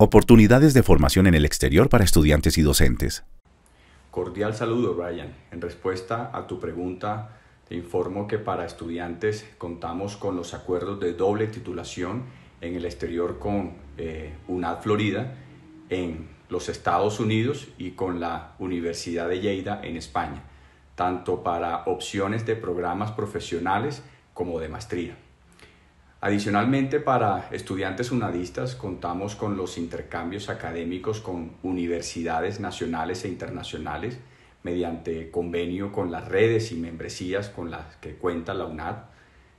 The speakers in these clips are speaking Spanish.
Oportunidades de formación en el exterior para estudiantes y docentes. Cordial saludo, Brian. En respuesta a tu pregunta, te informo que para estudiantes contamos con los acuerdos de doble titulación en el exterior con eh, UNAD Florida en los Estados Unidos y con la Universidad de Lleida en España, tanto para opciones de programas profesionales como de maestría. Adicionalmente, para estudiantes unadistas contamos con los intercambios académicos con universidades nacionales e internacionales mediante convenio con las redes y membresías con las que cuenta la UNAD.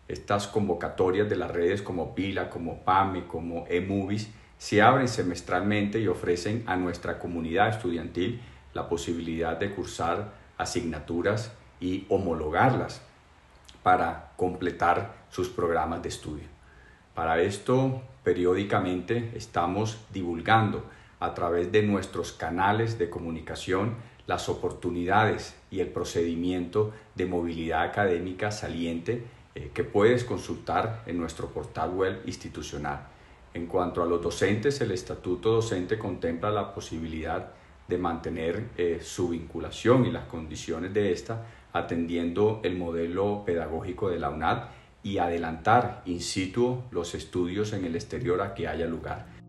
Estas convocatorias de las redes como PILA, como PAME, como EMUVIS se abren semestralmente y ofrecen a nuestra comunidad estudiantil la posibilidad de cursar asignaturas y homologarlas completar sus programas de estudio. Para esto, periódicamente estamos divulgando a través de nuestros canales de comunicación las oportunidades y el procedimiento de movilidad académica saliente eh, que puedes consultar en nuestro portal web institucional. En cuanto a los docentes, el estatuto docente contempla la posibilidad de mantener eh, su vinculación y las condiciones de esta, atendiendo el modelo pedagógico de la UNAD y adelantar in situ los estudios en el exterior a que haya lugar.